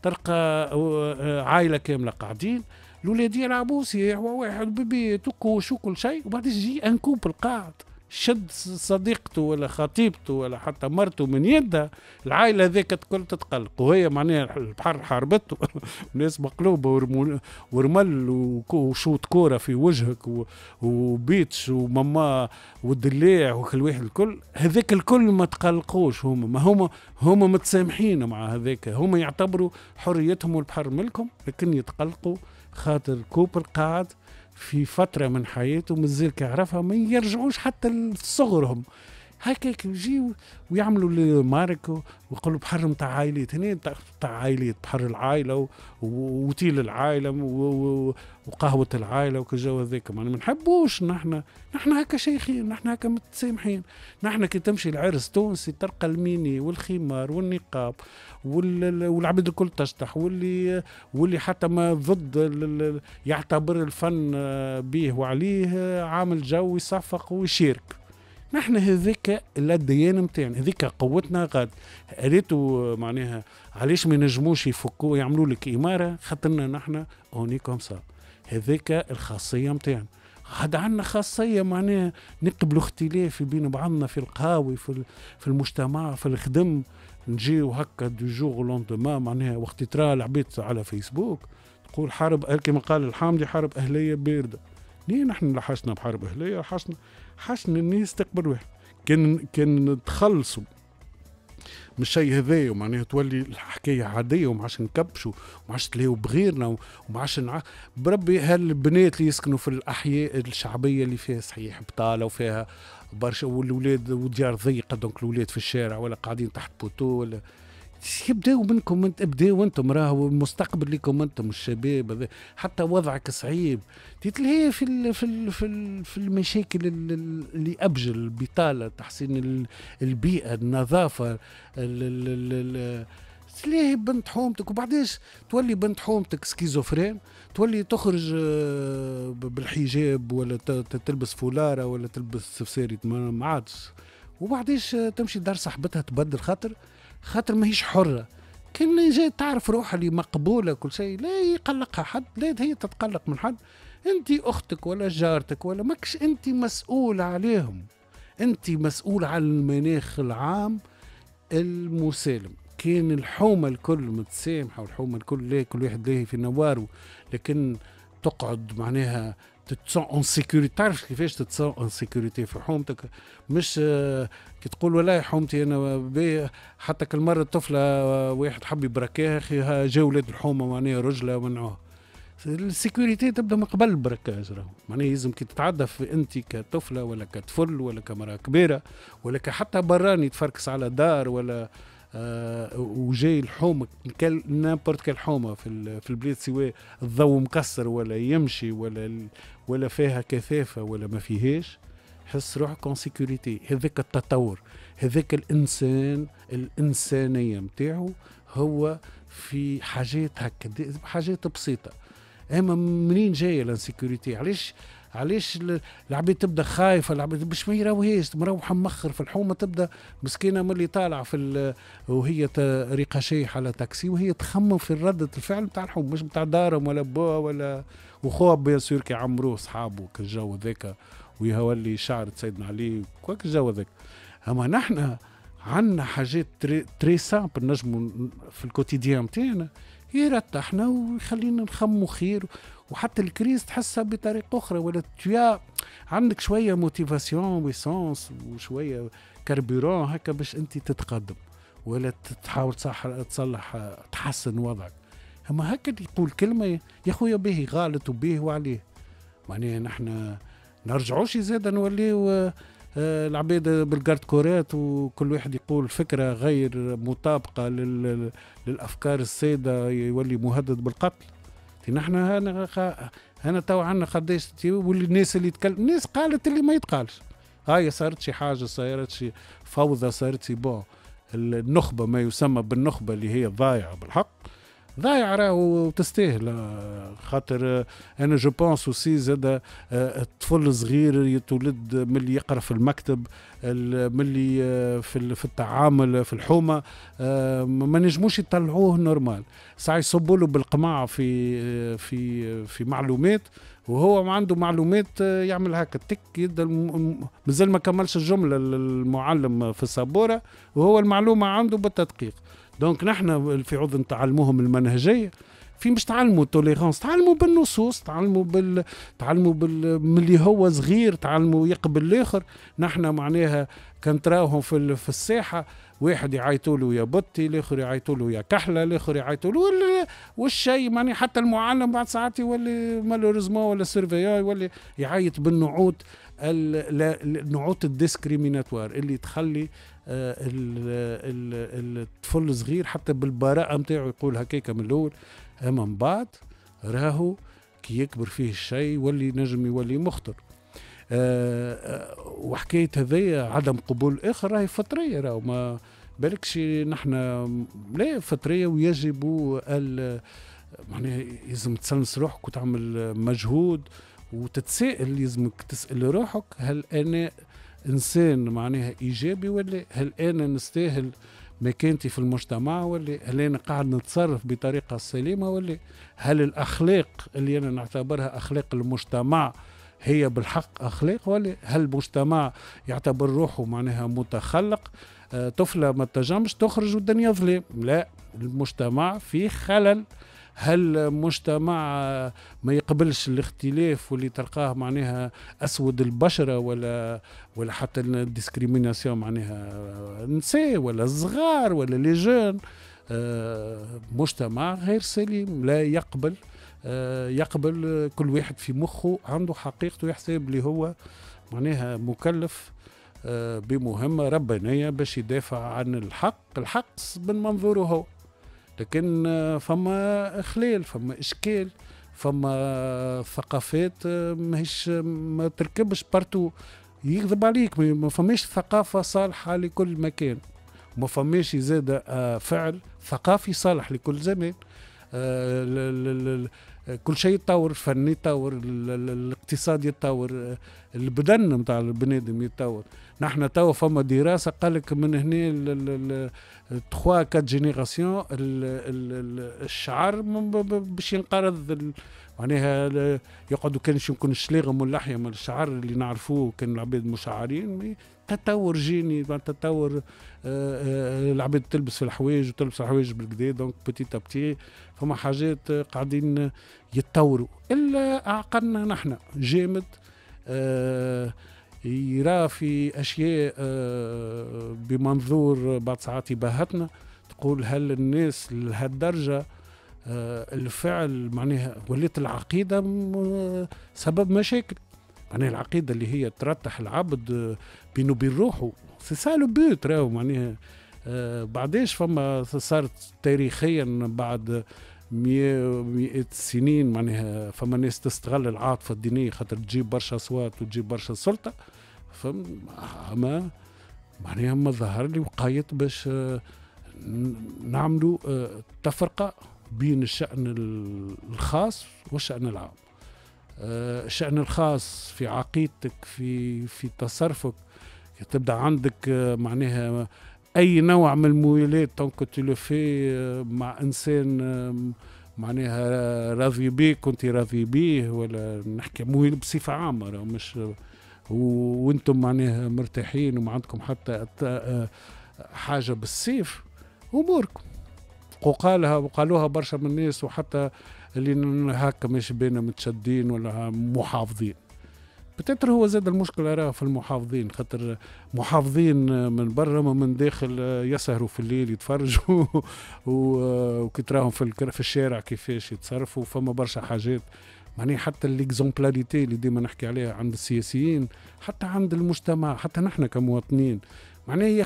تلقى آه، آه، عائله كامله قاعدين الولاد يلعبوا سيحوا واحد ببيت وكوش وكل شيء وبعدين يجي ان كوبل قاعد شد صديقته ولا خطيبته ولا حتى مرته من يدها العائله ذيك الكل تتقلق وهي معناها البحر حاربته ناس مقلوبه ورمل وشوط كوره في وجهك وبيتش وماما ودلاع وكل واحد الكل هذاك الكل ما تقلقوش هما ما هما هما متسامحين مع هذاك هما يعتبروا حريتهم والبحر ملكهم لكن يتقلقوا خاطر كوبر قاعد في فترة من حياته مازال كيعرفها ما يرجعوش حتى لصغرهم هكاك يجيو ويعملوا ماركو ويقولوا بحر نتاع عائلات هنا نتاع عائلات بحر العائله وتيل العائله وقهوه العائله جو هذاك ما نحبوش نحن نحن هكا شيخين نحن هكا متسامحين نحن كي تمشي العرس تونسي تلقى الميني والخمار والنقاب والعباد الكل تشطح واللي واللي حتى ما ضد يعتبر الفن به آه، وعليه آه، عامل جو يصفق ويشارك نحن هذيك الأديان نتاعنا هذيك قوتنا قد ريتو معناها علاش ما ينجموش يفكوا يعملوا لك إمارة خاطرنا نحن كوم سا هذيك الخاصية نتاعنا عاد عندنا خاصية معناها نقبلوا اختلاف بين بعضنا في القهاوي في, في المجتمع في الخدم نجيو هكا دو جور لوندوما معناها وقت ترى العباد على فيسبوك تقول حرب كما قال الحامدي حرب أهلية باردة ليه نحن لحشنا بحرب أهلية لحشنا حاشني الناس تقبل واحد كان كان تخلصوا من الشيء هذايا ومعناها تولي الحكايه عاديه وما عادش نكبشوا وما عادش تلاقوا بغيرنا وما عادش نع... بربي هالبنات اللي يسكنوا في الاحياء الشعبيه اللي فيها صحيح بطاله وفيها برشا والولاد وديار ضيقه دونك الولاد في الشارع ولا قاعدين تحت بوتو ولا يبداو منكم انت ابداو انتم راهو المستقبل لكم انتم الشباب حتى وضعك صعيب تتلهي في الـ في الـ في, الـ في المشاكل اللي ابجل البطاله تحسين البيئه النظافه تلاهي بنت حومتك وبعداش تولي بنت حومتك سكيزوفرين تولي تخرج آه، بالحجاب ولا تلبس فولاره ولا تلبس سفساري ما عادش وبعداش تمشي دار صاحبتها تبدل خاطر خاطر ماهيش حره كان جاي تعرف روحها اللي مقبوله كل شيء لا يقلقها حد لا هي تتقلق من حد انت اختك ولا جارتك ولا ماكش انت مسؤول عليهم انت مسؤول على المناخ العام المسالم كان الحومه الكل متسامحه والحومه الكل لا كل واحد لاهي في نواره لكن تقعد معناها تتسون اون سيكوريتي تعرف كيفاش تتسون اون سيكوريتي في حومتك مش آه، كي تقول والله حومتي انا حتى كل مره طفله آه، واحد حب يبركاها اخي جا ولاد الحومه معناها رجله ومنعوها السيكوريتي تبدا من قبل البركاج معناها لازم كي تتعدى في انت كطفله ولا كطفل ولا كمراه كبيره ولا حتى براني تفركس على دار ولا آه، وجاي الحومه نامبورت كال حومه في في البلاد سواء الضوء مقصر ولا يمشي ولا ولا فيها كثافه ولا ما فيهاش حس روحك اون سيكوريتي هذاك التطور هذاك الانسان الانسانيه نتاعو هو في حاجات هكا حاجات بسيطه اما منين جايه الانسيكوريتي علاش علاش العباد تبدا خايفه العباد باش ما يراوهاش مروحه مخر في الحومه تبدا مسكينه ملي طالعه في وهي ريقه شيح على تاكسي وهي تخمم في رده الفعل نتاع الحومه مش نتاع دارهم ولا بوها ولا وخوها بيان سور كيعمروه صحابه كالجو هذاك ويهولي شعر سيدنا علي كوك الجو هذاك اما نحن عندنا حاجات تري, تري سامبل نجمو في الكوتيديان تاعنا يرتاحنا ويخلينا نخمو خير وحتى الكريز تحسها بطريقه اخرى ولا تيا عندك شويه موتيفاسيون ويسونس وشويه كربيرون هكا باش انت تتقدم ولا تحاول تصلح تحسن وضعك اما هكا تقول كلمه يا خويا به غلط وبيه وعليه معناها نحن نرجعوش زاد نوليو آه، العباد بالجارد كورات وكل واحد يقول فكره غير مطابقه للافكار الساده يولي مهدد بالقتل نحن هنا هنا تو عندنا قداش والناس اللي تكلم الناس قالت اللي ما يتقالش هاي صارت شي حاجه صارت شي فوضى صارت شي بون النخبه ما يسمى بالنخبه اللي هي ضايعه بالحق ضايع راه وتستاهل خاطر انا جو بونس اوسي زاد الطفل آه، الصغير يتولد ملي يقرا في المكتب ملي آه، في في التعامل في الحومه آه، ما نجموش يطلعوه نورمال ساعه يصبوا له بالقماع في في في معلومات وهو ما عنده معلومات يعمل هكا تك يد مازال ما كملش الجمله المعلم في السبوره وهو المعلومه عنده بالتدقيق دونك نحن في عوض نتعلموهم المنهجيه في مش تعلموا التوليرانس تعلموا بالنصوص تعلموا بال تعلموا بال ملي هو صغير تعلموا يقبل الاخر نحن معناها كان تراوهم في في الساحه واحد يعيطوا له يا بطي الاخر يعيطوا له يا كحله الاخر يعيطوا له والشيء معني حتى المعلم بعد ساعات يولي مالوريزمون ولا السيرفيا يولي يعيط بالنعوت النعوت الديسكريميناتوار اللي تخلي آه، الطفل الصغير حتى بالبراءه نتاعو يقول هكاك من الاول اما من بعد راهو كي يكبر فيه الشيء يولي نجم يولي مخطر آه، آه، وحكايه هذايا عدم قبول الاخر راهي فطريه راهو ما بالكش نحن لا فطريه ويجب ال معناها يلزم تسلس روحك وتعمل مجهود وتتساءل يلزمك تسال روحك هل انا انسان معناها ايجابي ولا هل انا نستاهل مكانتي في المجتمع ولا هل انا قاعد نتصرف بطريقه سليمه ولا هل الاخلاق اللي انا نعتبرها اخلاق المجتمع هي بالحق اخلاق ولا هل المجتمع يعتبر روحه معناها متخلق آه، طفله ما تنجمش تخرج والدنيا ظلام لا المجتمع فيه خلل هل مجتمع ما يقبلش الاختلاف واللي تلقاه معناها اسود البشره ولا ولا حتى الديسكريميناسيون معناها نساء ولا صغار ولا لي جون آه، مجتمع غير سليم لا يقبل آه، يقبل كل واحد في مخه عنده حقيقته يحسب اللي هو معناها مكلف آه، بمهمة ربانية باش يدافع عن الحق الحق من منظوره هو لكن فما خلال فما اشكال فما ثقافات ماهيش ما تركبش بارتو يكذب عليك ما فماش ثقافة صالحة لكل مكان ما فماش زاد آه، فعل ثقافي صالح لكل زمان آه، كل شيء يتطور الفن يتطور الاقتصاد يتطور البدن نتاع البنادم يتطور نحن توا فما دراسه قال لك من هنا تخوا 4 جينيراسيون الشعر باش ينقرض معناها يقعدوا كان يكون الشليغم واللحيه من الشعر اللي نعرفوه كان العباد مشعرين تطور جيني تطور آه، آه، العباد تلبس في الحوايج وتلبس الحوايج بالكدا دونك بوتي بتي فما حاجات قاعدين يتطوروا الا عقلنا نحن جامد آه، يرى في اشياء بمنظور بعض ساعات يبهتنا تقول هل الناس لهالدرجه الفعل معناها ولات العقيده سبب مشاكل معناها العقيده اللي هي ترتح العبد بينه وبين روحه سي سا لو بوت راهو معناها آه، بعداش فما صارت تاريخيا بعد مئة السنين معناها فما ناس تستغل العاطفه الدينيه خاطر تجيب برشا اصوات وتجيب برشا سلطه فما معناها ما ظهر لي وقايت باش آه، نعملوا آه، تفرقه بين الشأن الخاص والشأن العام الشأن آه، الخاص في عقيدتك في في تصرفك تبدا عندك آه، معناها اي نوع من المويلات تو في آه، مع انسان معناها راضي بيك كنت راضي بيه ولا نحكي مويل بصفه عامه مش وانتم معناها مرتاحين وما عندكم حتى حاجه بالسيف اموركم وقالها وقالوها برشا من الناس وحتى اللي هكا مش بينا متشدين ولا محافظين بتتر هو زاد المشكلة راه في المحافظين خاطر محافظين من برا ما من داخل آه، يسهروا في الليل يتفرجوا آه، وكي تراهم في, في الشارع كيفاش يتصرفوا فما برشا حاجات معني حتى الاكزومبلاريتي اللي ديما نحكي عليها عند السياسيين حتى عند المجتمع حتى نحن كمواطنين معناها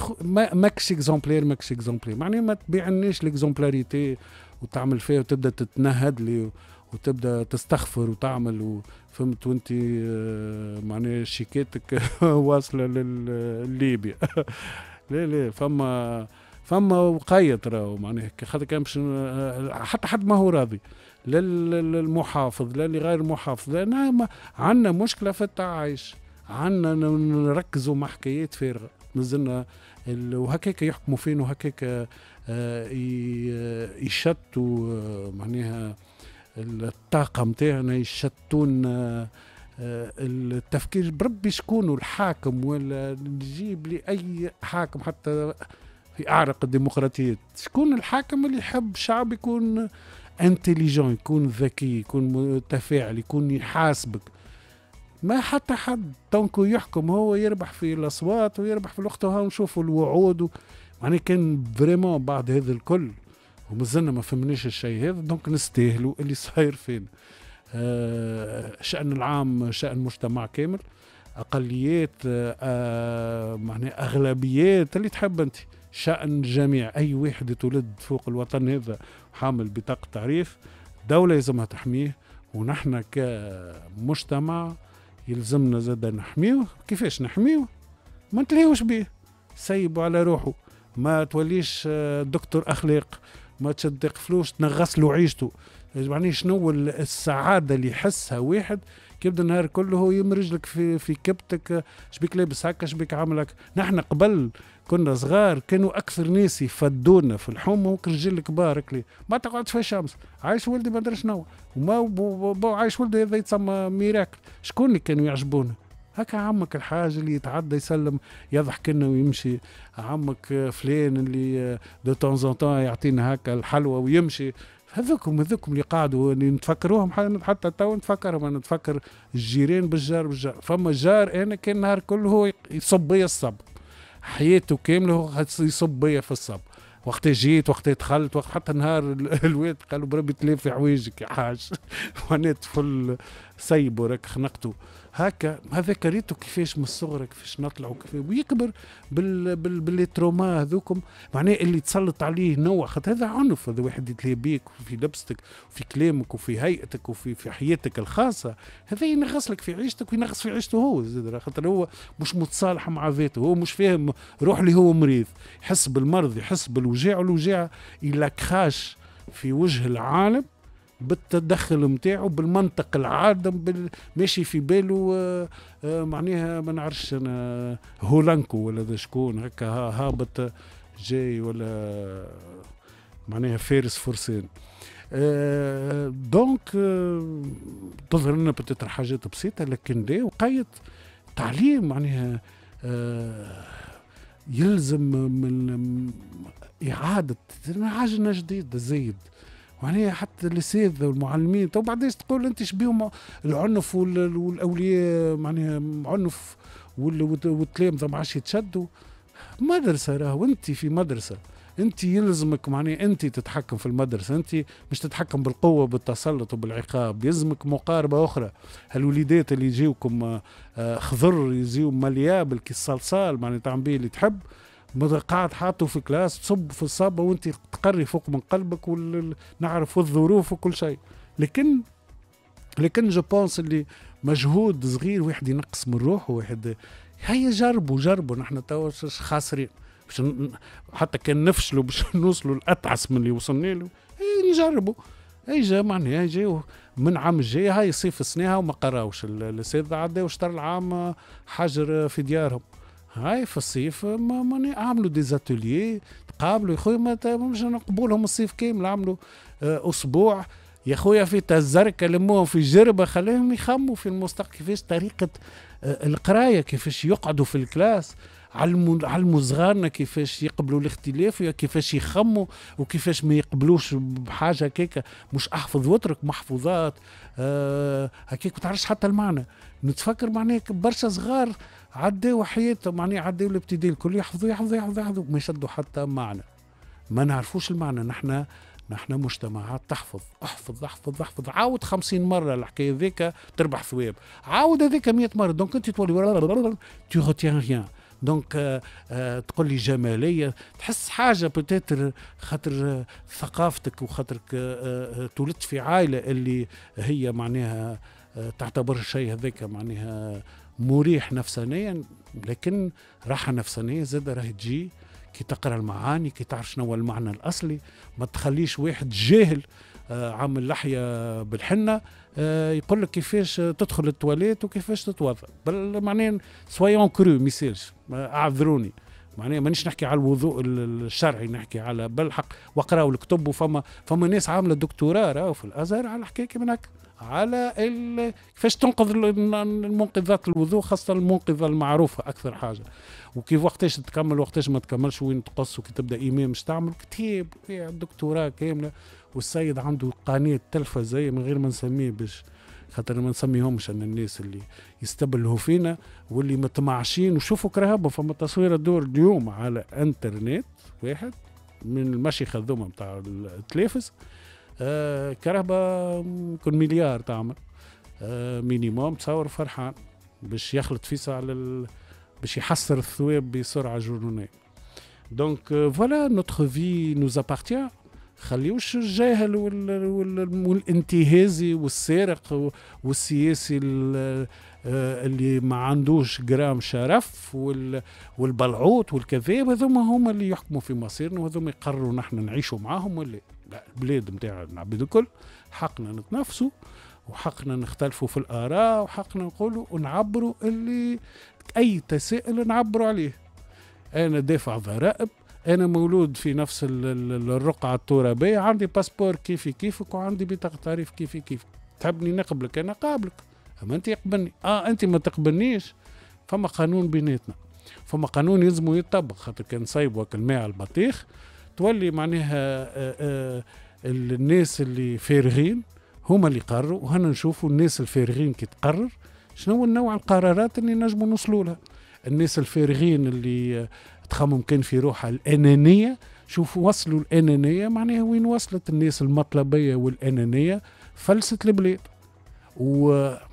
ماكش اكزومبلير ماكش اكزومبلير معناها ما تبيعناش ليكزومبلاريتي وتعمل فيها وتبدا تتنهد لي وتبدا تستغفر وتعمل وفهمت وانت آه، معناها شيكاتك واصله لليبيا لا لا فما فما وقيت راهو معناها خاطر كان مش آه، حتى حد ما هو راضي لا المحافظ لا غير المحافظ لا عندنا مشكله في التعايش عندنا نركزوا مع حكايات فارغه مازلنا وهكاك يحكموا فين وهكاك آه، آه، يشتوا آه، معناها الطاقة متاعنا يشتون التفكير بربي شكون الحاكم ولا نجيب لي أي حاكم حتى في أعرق الديمقراطية شكون الحاكم اللي يحب شعب يكون انتليجون يكون ذكي يكون متفاعل يكون يحاسبك ما حتى حد تونكو يحكم هو يربح في الاصوات ويربح في الوقت ونشوفوا نشوفوا الوعود و... معناها يعني كان فريمون بعد هذا الكل ومازلنا ما فهمناش الشيء هذا دونك نستاهلوا اللي صاير فينا آه شأن العام شأن مجتمع كامل أقليات آه معناها أغلبيات اللي تحب أنت شأن جميع أي واحد يتولد فوق الوطن هذا حامل بطاقة تعريف دولة يلزمها تحميه ونحن كمجتمع يلزمنا زاد نحميه كيفاش نحميه ما نتلهوش بيه سيبوا على روحه ما توليش آه، دكتور اخلاق ما تشدق فلوس تنغص له عيشته يعني شنو السعاده اللي يحسها واحد كيبدا النهار كله يمرج لك في في كبتك آه، شبيك لابس هكا شبيك عامل هكا نحن قبل كنا صغار كانوا اكثر ناس يفدونا في الحومه وكرجل الكبار كلي ما تقعد في الشمس عايش ولدي ما ادري شنو وما بو بو عايش ولدي هذا يتسمى ميراكل شكون اللي كانوا يعجبونا هكا عمك الحاج اللي يتعدى يسلم يضحك لنا ويمشي عمك فلان اللي دو تون تون يعطينا هكا الحلوى ويمشي هذوكم هذوكم اللي قاعدوا اللي نتفكروهم حتى تو نتفكرهم انا نتفكر الجيران بالجار بالجار فما جار انا كان نهار كله هو يصب بيا الصب حياته كامله هو يصب بيا في الصب وقت جيت وقت دخلت وقت حتى نهار الواد قالوا بربي تلافي حوايجك يا حاج وانا طفل سيبه راك خنقته هكا هذاك كريتو كيفاش من الصغر كيفاش نطلعوا كيفاش ويكبر بال بال باللي تروما هذوكم معناه اللي تسلط عليه نوع خاطر هذا عنف هذا واحد يتلهي بيك في لبستك وفي كلامك وفي هيئتك وفي في حياتك الخاصه هذا ينغص لك في عيشتك وينغص في عيشته هو زاد خاطر هو مش متصالح مع ذاته هو مش فاهم روح اللي هو مريض يحس بالمرض يحس بالوجاع والوجاع يلاكخاش في وجه العالم بالتدخل نتاعو بالمنطق العادم بال... ماشي في باله آه، آه، معناها ما نعرفش انا هولانكو ولا شكون هكا هابط جاي ولا معناها فارس فرسان آه، دونك تظهر لنا بتتر حاجات بسيطة لكن لا وقيت تعليم معناها يلزم من إعادة عجنة جديدة زيد معناها حتى الاساتذه والمعلمين تو بعد تقول انت شبيهم العنف والاولياء معناها عنف والتلامذه ما عادش يتشدوا مدرسه راهو انت في مدرسه انت يلزمك معناها انت تتحكم في المدرسه انت مش تتحكم بالقوه بالتسلط وبالعقاب يلزمك مقاربه اخرى هالوليدات اللي يجيوكم آه، خضر يجيو مليابل كي الصلصال معناها تعمل اللي تحب قاعد حاطه في كلاس تصب في الصابة وانت تقري فوق من قلبك ونعرف الظروف وكل شيء لكن لكن جو بونس اللي مجهود صغير واحد ينقص من روحه واحد هيا جربوا جربوا نحن توا خاسرين باش حتى كان نفشلوا باش نوصلوا لاتعس من اللي وصلنا له إيه، نجربوا اي جا معناها جا من عام الجاي هاي صيف السنه وما قراوش الاساتذه عداو شطر العام حجر في ديارهم هاي في الصيف ماني عملوا دي زاتوليي تقابلوا يا خويا ما مش نقبلهم الصيف كامل عملوا آه، اسبوع يا خويا في تزركة لموهم في جربة خليهم يخموا في المستقبل كيفاش طريقة آه، القراية كيفاش يقعدوا في الكلاس علموا علموا صغارنا كيفاش يقبلوا الاختلاف وكيفاش يخموا وكيفاش ما يقبلوش بحاجه كيكة مش احفظ واترك محفوظات آه، هكاك آه ما تعرفش حتى المعنى نتفكر معناها برشا صغار عدى وحياته معناها عدى الابتدائي الكل يحفظوا يحفظوا يحفظوا يحفظوا ما يشدوا حتى معنى ما نعرفوش المعنى نحن نحن مجتمعات تحفظ احفظ احفظ احفظ عاود خمسين مرة الحكاية ذيك تربح ثواب عاود ذيك مية مرة دونك انت تولي تي روتيان ريان دونك آه، آه، تقول لي جماليه تحس حاجه بتاتر خاطر ثقافتك وخاطرك آه، تولدت في عائله اللي هي معناها تعتبر الشيء هذاك معناها مريح نفسانيا لكن راحه نفسانيه زاد راهي تجي كي تقرا المعاني كي تعرف شنو المعنى الاصلي ما تخليش واحد جاهل آه، عامل لحيه بالحنه آه، يقول لك كيفاش تدخل التواليت وكيفاش تتوضا معناها سويون كرو ما يسالش اعذروني معناها مانيش نحكي على الوضوء الشرعي نحكي على بالحق واقراوا الكتب وفما فما ناس عامله دكتوراه راهو في الازهر على حكايه كيما هكا على كيفاش تنقذ المنقذات الوضوء خاصه المنقذه المعروفه اكثر حاجه وكيف وقتاش تكمل وقتاش ما تكملش وين تقص وكي تبدا امام مش تعمل كتاب إيه، دكتوراه كامله والسيد عنده قناه تلفزه من غير ما نسميه باش خاطر ما نسميهمش انا الناس اللي يستبلهوا فينا واللي متمعشين وشوفوا كرهبه فما تصوير الدور اليوم على انترنت واحد من المشي خذومه نتاع التلافز آه كرهبه كل مليار تعمل آه مينيموم تصور فرحان باش يخلط فيسا على ال... باش يحصر الثواب بسرعه جنونيه دونك آه، فوالا نوتر في نوز ابارتيان خليوش الجاهل وال... وال... والانتهازي والسارق والسياسي آه، اللي ما عندوش جرام شرف وال... والبلعوط والكذاب هذوما هما اللي يحكموا في مصيرنا وهذوما يقرروا نحن نعيشوا معاهم ولا لا البلاد نتاعنا العباد الكل حقنا نتنافسوا وحقنا نختلفوا في الآراء وحقنا نقولوا ونعبروا اللي أي تساؤل نعبروا عليه أنا دافع ضرائب انا مولود في نفس الرقعه الترابيه عندي باسبور كيفي كيفك وعندي بطاقه تعريف كيفي كيفك تحبني نقبلك انا قابلك اما انت يقبلني اه انت ما تقبلنيش فما قانون بيناتنا فما قانون يلزمو يطبق خاطر كان صيب الماء على البطيخ تولي معناها آه، آه، الناس اللي فارغين هما اللي قرروا وهنا نشوفوا الناس الفارغين كي تقرر شنو نوع القرارات اللي نجموا نوصلوا لها الناس الفارغين اللي آه، تخا ممكن في روحها الانانيه شوف وصلوا الانانيه معناها وين وصلت الناس المطلبيه والانانيه فلست البلاد وانا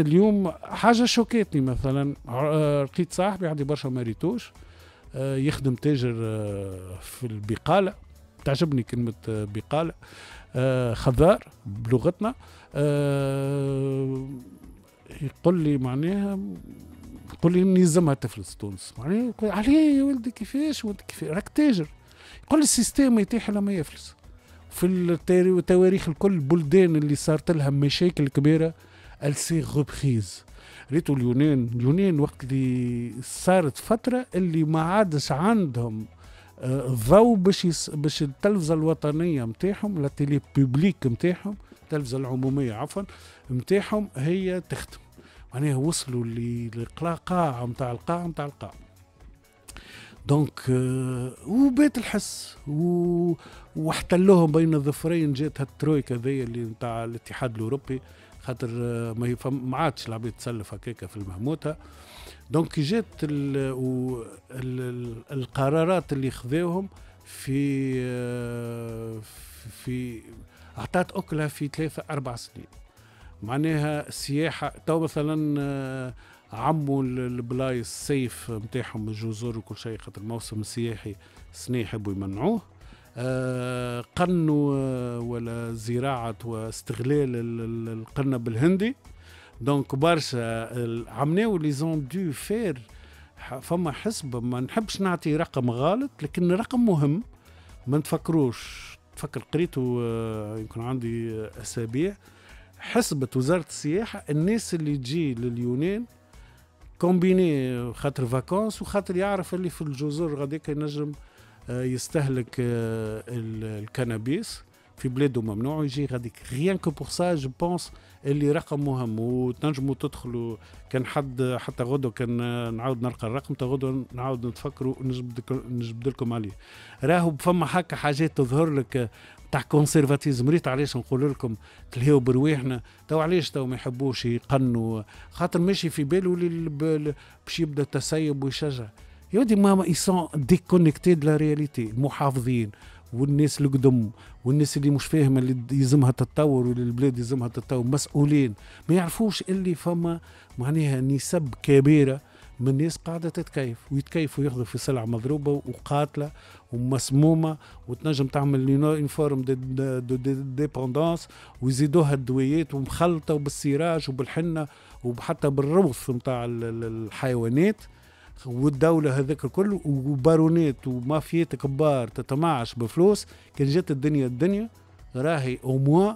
اليوم حاجه شوكيتني مثلا لقيت صاحبي عندي برشا ماريتوش آه، يخدم تاجر آه، في البقاله تعجبني كلمه آه، بقاله خضار بلغتنا يقول لي معناها يقول لي يلزمها تفلس تونس معناها عليه يا ولدي كيفاش وانت كيفاش راك تاجر يقول السيستم يتيح لما يفلس في التواريخ الكل البلدان اللي صارت لها مشاكل كبيره السي غبخيز ريتو اليونان اليونان وقت اللي صارت فتره اللي ما عادش عندهم آه، ضوء باش يس... باش التلفزه الوطنيه نتاعهم لا تيلي بوبليك نتاعهم التلفزه العموميه عفوا نتاعهم هي تخدم معناها وصلوا لقاعة نتاع القاعة نتاع القاعة دونك euh, وبات الحس و... واحتلوهم بين الظفرين جات هالترويكا ذي اللي نتاع الاتحاد الاوروبي خاطر آه، ما ما عادش العباد تسلف هكاك في المهموتة دونك جات ال... و... ال... القرارات اللي خذوهم آه، في في اعطات اكلها في ثلاثه اربع سنين معناها السياحه تو مثلا آه، عموا البلايص السيف نتاعهم الجزر وكل شيء خاطر الموسم السياحي سنة يحبوا يمنعوه آه، قنوا آه، ولا زراعة واستغلال القنب الهندي دونك برشا عمناو لي زون دو فير فما حسب ما نحبش نعطي رقم غلط لكن رقم مهم ما نتفكروش تفكر قريته يمكن عندي اسابيع حسبت وزاره السياحه الناس اللي تجي لليونان كومبيني خاطر فاكونس وخاطر يعرف اللي في الجزر غاديك ينجم آه، يستهلك آه، الكنابيس في بلاده ممنوع يجي غاديك غيان كو بور سا جو بونس اللي رقم مهم وتنجموا تدخلوا كان حد حتى غدو كان نعاود نلقى الرقم تا غدو نعاود نتفكروا نجبد لكم عليه راهو فما هكا حاجات تظهر لك تاع كونسيرفاتيزم ريت علاش نقول لكم تلهيو برواحنا تو علاش تو ما يحبوش يقنوا خاطر ماشي في باله باش يبدا التسيب ويشجع يودي ماما يسون ديكونيكتي دو لا رياليتي المحافظين والناس القدم والناس اللي مش فاهمه اللي يلزمها تتطور واللي البلاد يلزمها تتطور مسؤولين ما يعرفوش اللي فما معناها نسب كبيره من الناس قاعدة تتكيف ويتكيفوا ويخذوا في سلعة مضروبة وقاتلة ومسمومة وتنجم تعمل اون فورم دو دي دي ديبوندونس ويزيدوها الدويات ومخلطة وبالسيراج وبالحنة وحتى بالروث نتاع الحيوانات والدولة هذاك الكل وبارونات ومافيات كبار تتماعش بفلوس كان جات الدنيا الدنيا راهي او موا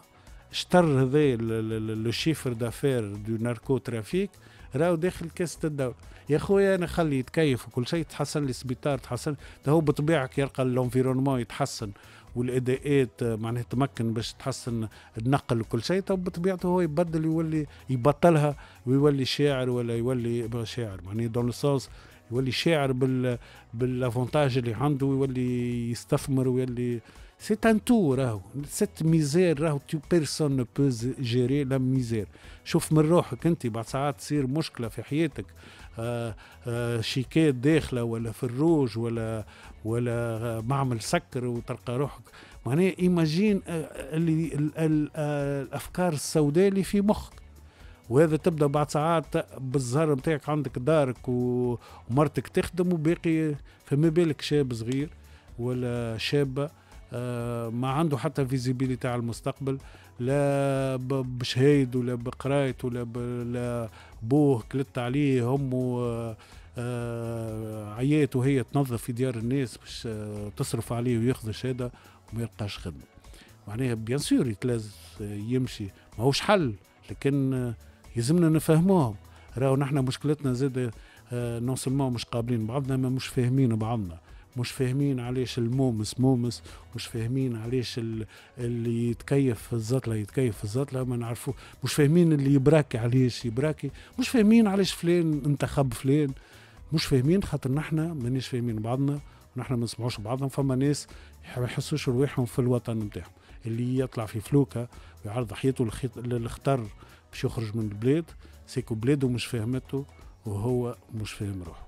اشتر هذا لو شيفر دافير دو ناركو ترافيك راهو داخل كاسة الدولة يا خويا انا خلي يتكيف وكل شيء تحسن لي سبيطار تحسن هو بطبيعك يلقى الانفيرونمون يتحسن والاداءات معناها تمكن باش تحسن النقل وكل شيء تو بطبيعته هو يبدل يولي يبطلها ويولي شاعر ولا يولي شاعر معناها دون سونس يولي شاعر بال بالافونتاج اللي عنده ويولي يستثمر ويولي سي ان تو راهو ست ميزير راهو تو بيرسون نو بو جيري لا ميزير شوف من روحك انت بعد ساعات تصير مشكله في حياتك آآ آه، آآ آه، شيكات داخله ولا في الروج ولا ولا معمل سكر وتلقى روحك معناها ايماجين آه، اللي الافكار السوداء اللي في مخك وهذا تبدا بعد ساعات بالزهر نتاعك عندك دارك ومرتك تخدم وباقي فما بالك شاب صغير ولا شابه آه، ما عنده حتى فيزيبيليتي على المستقبل لا بشهايد ولا بقرايته ولا بوه كلت عليه امه آه، آه، عيات وهي تنظف في ديار الناس باش تصرف عليه وياخذ الشهاده وما يلقاش خدمه معناها بيان سور يتلازم يمشي ماهوش حل لكن يلزمنا نفهموهم راهو نحن مشكلتنا زاد نو آه، سولمون مش قابلين بعضنا ما مش فاهمين بعضنا مش فاهمين علاش المومس مومس مش فاهمين علاش اللي يتكيف في الزطله يتكيف في الزطله ما نعرفو مش فاهمين اللي يبراكي علاش يبراكي مش فاهمين علاش فلان انتخب فلان مش فاهمين خاطر نحنا مانيش فاهمين بعضنا ونحنا ما نسمعوش بعضهم فما ناس ما يحسوش رواحهم في الوطن نتاعهم اللي يطلع في فلوكه ويعرض حياته للخطر باش يخرج من البلاد سيكو بلاده مش فاهمته وهو مش فاهم روحه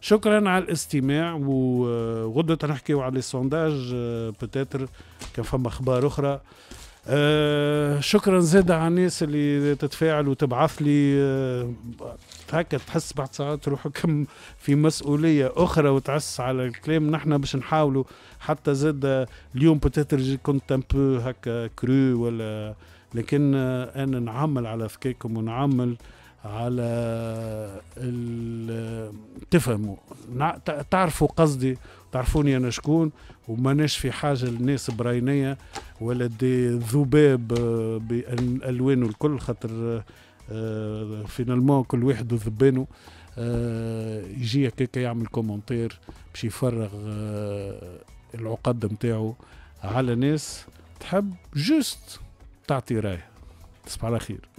شكرا على الاستماع وغدة آه، نحكيو على السونداج بتاتر آه، كان فما اخبار اخرى آه، شكرا زاد على الناس اللي تتفاعل وتبعث لي هكا تحس بعد ساعات روحك في مسؤوليه اخرى وتعس على الكلام نحن باش نحاولوا حتى زاد اليوم بتاتر كنت ان بو هكا كرو ولا لكن أنا نعمل على فكيكم ونعمل على تفهموا تعرفوا قصدي تعرفوني انا شكون وماناش في حاجه للناس براينيه ولا دي ذباب بالوانه الكل خاطر فينالمون آه، كل واحد وذبانه آه، يجي هكاك يعمل كومنتير باش يفرغ آه، العقد نتاعو على ناس تحب جوست تعطي رايه تصبح على خير